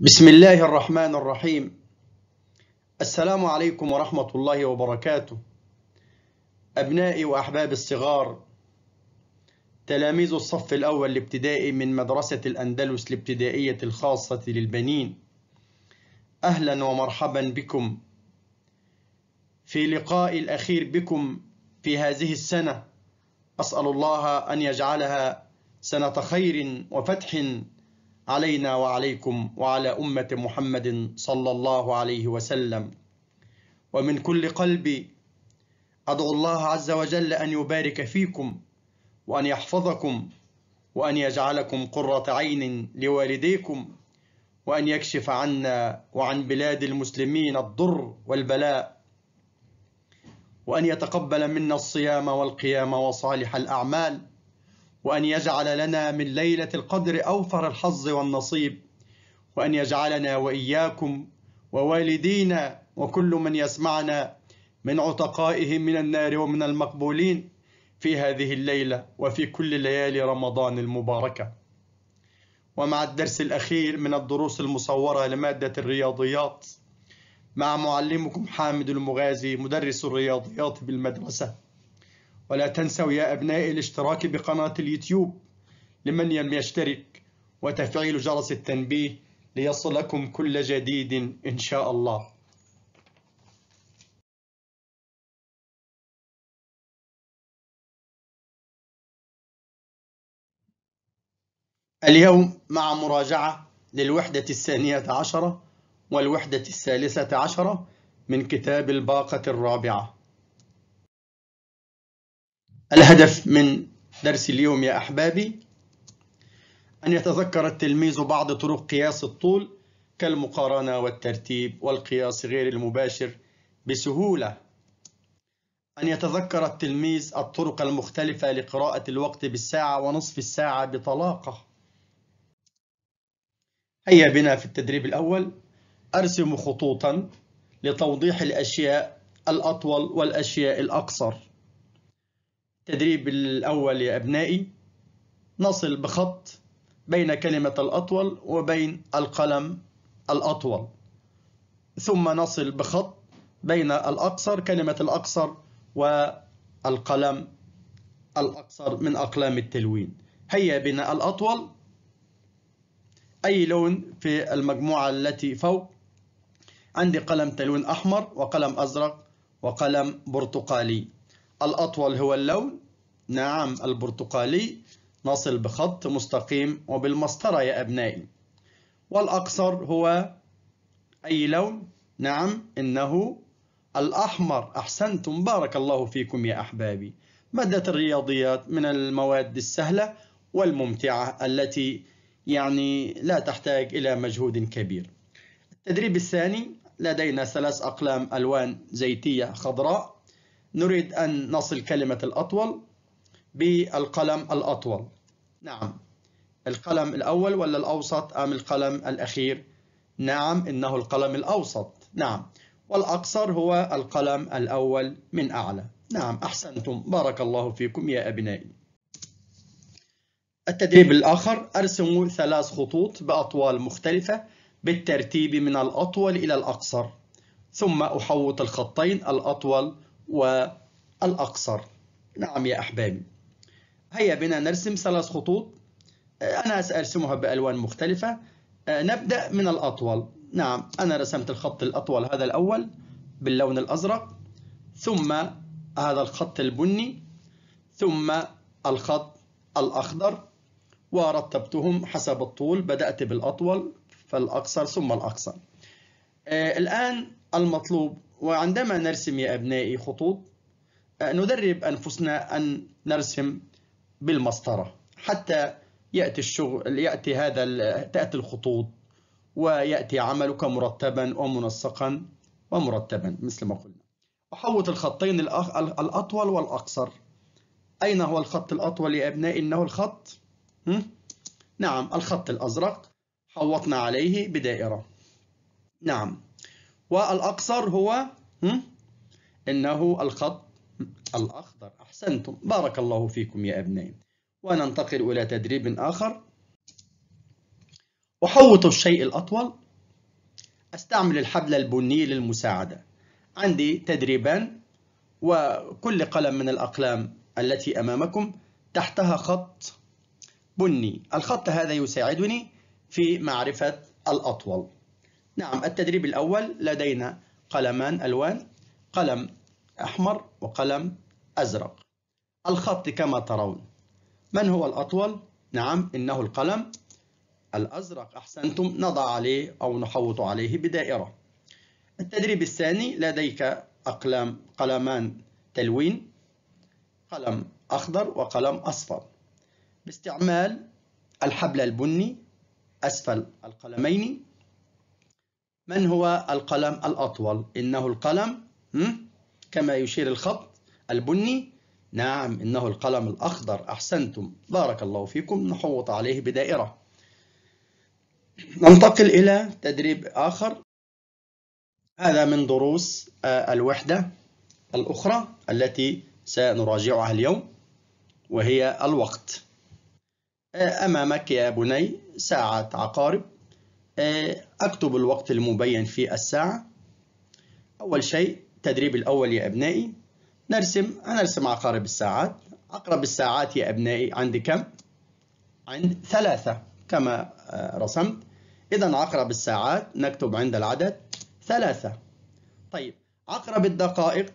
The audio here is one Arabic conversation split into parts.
بسم الله الرحمن الرحيم السلام عليكم ورحمة الله وبركاته أبنائي وأحبابي الصغار تلاميذ الصف الأول الابتدائي من مدرسة الأندلس الابتدائية الخاصة للبنين أهلا ومرحبا بكم في لقائي الأخير بكم في هذه السنة أسأل الله أن يجعلها سنة خير وفتح علينا وعليكم وعلى أمة محمد صلى الله عليه وسلم ومن كل قلبي أدعو الله عز وجل أن يبارك فيكم وأن يحفظكم وأن يجعلكم قرة عين لوالديكم وأن يكشف عنا وعن بلاد المسلمين الضر والبلاء وأن يتقبل منا الصيام والقيام وصالح الأعمال وأن يجعل لنا من ليلة القدر أوفر الحظ والنصيب وأن يجعلنا وإياكم ووالدينا وكل من يسمعنا من عتقائهم من النار ومن المقبولين في هذه الليلة وفي كل ليالي رمضان المباركة ومع الدرس الأخير من الدروس المصورة لمادة الرياضيات مع معلمكم حامد المغازي مدرس الرياضيات بالمدرسة ولا تنسوا يا أبنائي الاشتراك بقناة اليوتيوب لمن لم يشترك وتفعيل جرس التنبيه ليصلكم كل جديد إن شاء الله اليوم مع مراجعة للوحدة الثانية عشرة والوحدة الثالثة عشرة من كتاب الباقة الرابعة الهدف من درس اليوم يا أحبابي أن يتذكر التلميذ بعض طرق قياس الطول كالمقارنة والترتيب والقياس غير المباشر بسهولة أن يتذكر التلميذ الطرق المختلفة لقراءة الوقت بالساعة ونصف الساعة بطلاقة هيا بنا في التدريب الأول أرسم خطوطا لتوضيح الأشياء الأطول والأشياء الأقصر التدريب الأول يا أبنائي نصل بخط بين كلمة الأطول وبين القلم الأطول ثم نصل بخط بين الأقصر كلمة الأقصر والقلم الأقصر من أقلام التلوين هيا بنا الأطول أي لون في المجموعة التي فوق عندي قلم تلوين أحمر وقلم أزرق وقلم برتقالي الأطول هو اللون نعم البرتقالي نصل بخط مستقيم وبالمسطرة يا أبنائي والأقصر هو أي لون؟ نعم إنه الأحمر أحسنتم بارك الله فيكم يا أحبابي مادة الرياضيات من المواد السهلة والممتعة التي يعني لا تحتاج إلى مجهود كبير التدريب الثاني لدينا ثلاث أقلام ألوان زيتية خضراء نريد أن نصل كلمة الأطول بالقلم الأطول نعم القلم الأول ولا الأوسط أم القلم الأخير نعم إنه القلم الأوسط نعم والأقصر هو القلم الأول من أعلى نعم أحسنتم بارك الله فيكم يا أبنائي التدريب الآخر أرسموا ثلاث خطوط بأطوال مختلفة بالترتيب من الأطول إلى الأقصر ثم أحوط الخطين الأطول والأقصر نعم يا أحبابي هيا بنا نرسم ثلاث خطوط آه، أنا سأرسمها بألوان مختلفة آه، نبدأ من الأطول نعم أنا رسمت الخط الأطول هذا الأول باللون الأزرق ثم هذا الخط البني ثم الخط الأخضر ورتبتهم حسب الطول بدأت بالأطول فالأقصر ثم الأقصر آه، الآن المطلوب وعندما نرسم يا أبنائي خطوط آه، ندرب أنفسنا أن نرسم بالمسطرة حتى يأتي الشغل يأتي هذا تأتي الخطوط ويأتي عملك مرتبا ومنسقا ومرتبا مثل ما قلنا أحوط الخطين الأطول والأقصر أين هو الخط الأطول يا أبنائي إنه الخط نعم الخط الأزرق حوطنا عليه بدائرة نعم والأقصر هو إنه الخط الأخضر أحسنتم بارك الله فيكم يا أبنائي وننتقل إلى تدريب آخر أحوط الشيء الأطول أستعمل الحبل البني للمساعدة عندي تدريبان وكل قلم من الأقلام التي أمامكم تحتها خط بني الخط هذا يساعدني في معرفة الأطول نعم التدريب الأول لدينا قلمان ألوان قلم أحمر وقلم أزرق الخط كما ترون من هو الأطول؟ نعم إنه القلم الأزرق أحسنتم نضع عليه أو نحوط عليه بدائرة التدريب الثاني لديك أقلام قلمان تلوين قلم أخضر وقلم أصفر باستعمال الحبل البني أسفل القلمين من هو القلم الأطول إنه القلم كما يشير الخط البني نعم إنه القلم الأخضر أحسنتم بارك الله فيكم نحوط عليه بدائرة ننتقل إلى تدريب آخر هذا من دروس آه، الوحدة الأخرى التي سنراجعها اليوم وهي الوقت آه، أمامك يا بني ساعة عقارب آه، أكتب الوقت المبين في الساعة أول شيء التدريب الأول يا أبنائي نرسم أنا أرسم عقارب الساعات عقرب الساعات يا أبنائي عند كم؟ عند ثلاثة كما آه، رسمت إذا عقرب الساعات نكتب عند العدد ثلاثة طيب عقرب الدقائق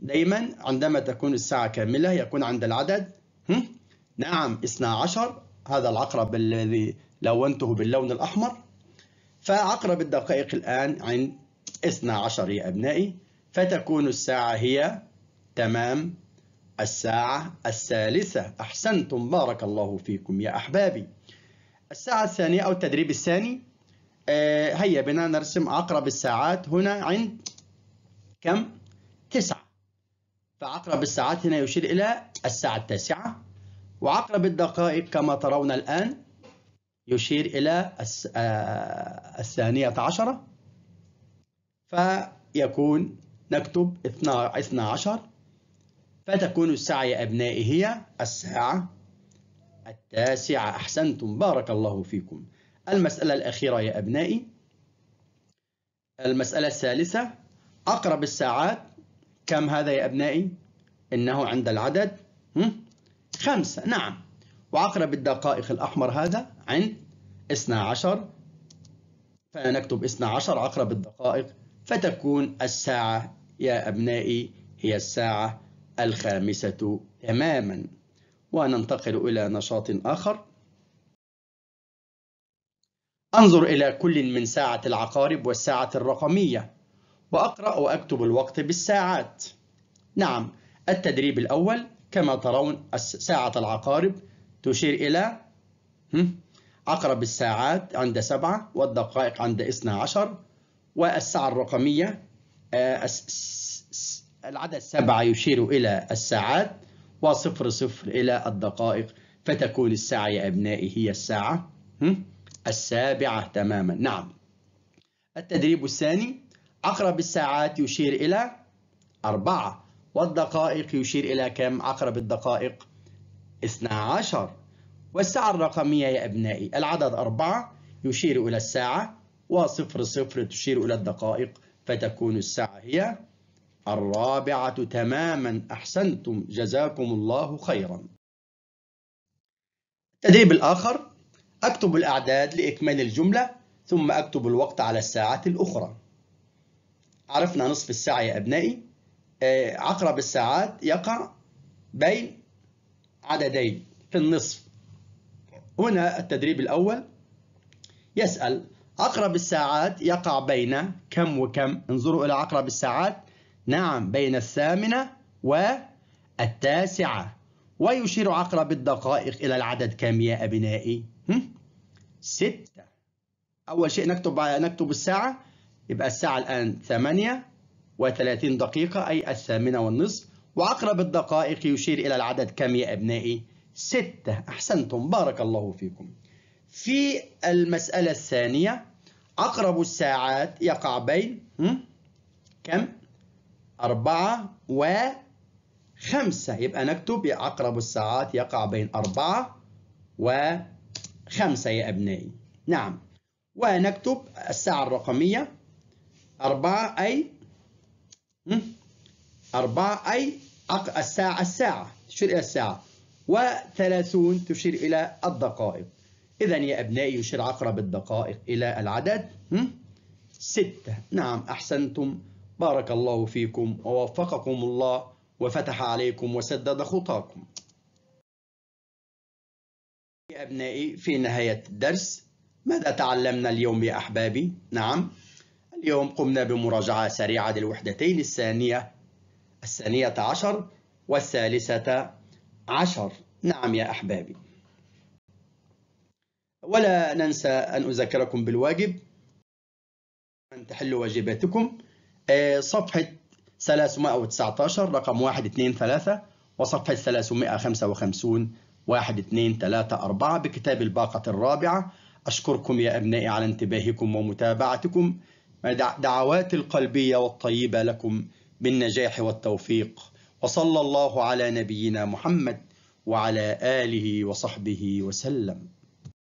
دايما عندما تكون الساعة كاملة يكون عند العدد هم؟ نعم 12 هذا العقرب الذي لونته باللون الأحمر فعقرب الدقائق الآن عند 12 يا أبنائي فتكون الساعة هي تمام الساعة الثالثة أحسنتم بارك الله فيكم يا أحبابي الساعة الثانية أو التدريب الثاني آه، هيا بنا نرسم عقرب الساعات هنا عند كم؟ تسعة فعقرب الساعات هنا يشير إلى الساعة التاسعة وعقرب الدقائق كما ترون الآن يشير إلى آه، الثانية عشرة فيكون نكتب 12 فتكون الساعة يا أبنائي هي الساعة التاسعة أحسنتم بارك الله فيكم المسألة الأخيرة يا أبنائي المسألة الثالثة أقرب الساعات كم هذا يا أبنائي؟ إنه عند العدد خمسة نعم وعقرب الدقائق الأحمر هذا عند 12 فنكتب 12 عقرب الدقائق فتكون الساعة يا أبنائي هي الساعة الخامسة تماما وننتقل إلى نشاط آخر أنظر إلى كل من ساعة العقارب والساعة الرقمية وأقرأ وأكتب الوقت بالساعات نعم التدريب الأول كما ترون ساعة العقارب تشير إلى عقرب الساعات عند سبعة والدقائق عند اثنا عشر والساعة الرقمية آه، العدد سبعة يشير إلى الساعات وصفر صفر إلى الدقائق فتكون الساعة يا أبنائي هي الساعة السابعة تماما نعم التدريب الثاني عقرب الساعات يشير إلى أربعة والدقائق يشير إلى كم عقرب الدقائق اثنا عشر والساعة الرقمية يا أبنائي العدد أربعة يشير إلى الساعة وصفر صفر تشير إلى الدقائق فتكون الساعة هي الرابعة تماما أحسنتم جزاكم الله خيرا التدريب الآخر أكتب الأعداد لإكمال الجملة ثم أكتب الوقت على الساعة الأخرى عرفنا نصف الساعة يا أبنائي آه، عقرب الساعات يقع بين عددين في النصف هنا التدريب الأول يسأل أقرب الساعات يقع بين كم وكم انظروا إلى أقرب الساعات نعم بين الثامنة والتاسعة ويشير عقرب الدقائق إلى العدد كم يا أبنائي ستة أول شيء نكتب نكتب الساعة يبقى الساعة الآن ثمانية وثلاثين دقيقة أي الثامنة والنصف وعقرب الدقائق يشير إلى العدد كم يا أبنائي؟ ستة أحسنتم بارك الله فيكم في المسألة الثانية عقرب الساعات يقع بين كم؟ أربعة وخمسة يبقى نكتب عقرب الساعات يقع بين أربعة وخمسة يا أبنائي نعم ونكتب الساعة الرقمية أربعة أي أربعة أي الساعة الساعة تشير إلى الساعة وثلاثون تشير إلى الدقائق إذا يا أبنائي يشير عقرب الدقائق إلى العدد ستة نعم أحسنتم بارك الله فيكم ووفقكم الله وفتح عليكم وسدد خطاكم يا أبنائي في نهاية الدرس ماذا تعلمنا اليوم يا أحبابي؟ نعم اليوم قمنا بمراجعة سريعة للوحدتين الثانية الثانية عشر والثالثة عشر نعم يا أحبابي ولا ننسى أن أذكركم بالواجب أن تحلوا واجباتكم آه، صفحة 319 رقم 123 وصفحة 355 أربعة بكتاب الباقة الرابعة أشكركم يا أبنائي على انتباهكم ومتابعتكم دعوات القلبية والطيبة لكم بالنجاح والتوفيق وصلى الله على نبينا محمد وعلى اله وصحبه وسلم